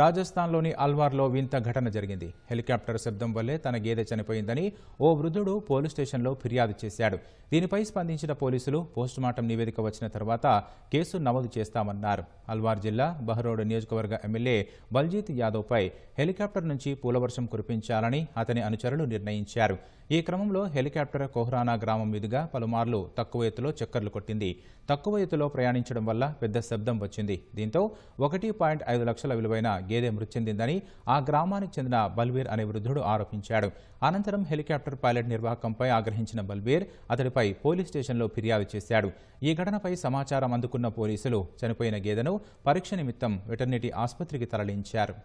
రాజస్థాన్లోని అల్వార్లో వింత ఘటన జరిగింది హెలికాప్టర్ శబ్దం వల్లే తన గేదె చనిపోయిందని ఓ వృద్ధుడు పోలీస్ స్టేషన్లో ఫిర్యాదు చేశాడు దీనిపై స్పందించిన పోలీసులు పోస్టుమార్టం నివేదిక వచ్చిన తర్వాత కేసు నమోదు చేస్తామన్నారు అల్వార్ జిల్లా బహరోడ్ నియోజకవర్గ ఎమ్మెల్యే బల్జీత్ యాదవ్పై హెలికాప్టర్ నుంచి పూలవర్షం కురిపించాలని అతని అనుచరులు నిర్ణయించారు ఈ క్రమంలో హెలికాప్టర్ కోహ్రానా గ్రామం మీదుగా పలుమార్లు తక్కువ ఎత్తులో చక్కర్లు కొట్టింది తక్కువ ఎత్తులో ప్రయాణించడం వల్ల పెద్ద శబ్దం వచ్చింది దీంతో ఒకటి పాయింట్ ఐదు లక్షల విలువైన గేదె మృతి చెందిందని ఆ గ్రామానికి చెందిన బల్వీర్ అనే వృద్ధుడు ఆరోపించాడు అనంతరం హెలికాప్టర్ పైలట్ నిర్వాహకంపై ఆగ్రహించిన బల్బీర్ అతడిపై పోలీస్ స్టేషన్లో ఫిర్యాదు చేశాడు ఈ ఘటనపై సమాచారం అందుకున్న పోలీసులు చనిపోయిన గేదెను పరీక్ష నిమిత్తం వెటర్నిటీ ఆసుపత్రికి తరలించారు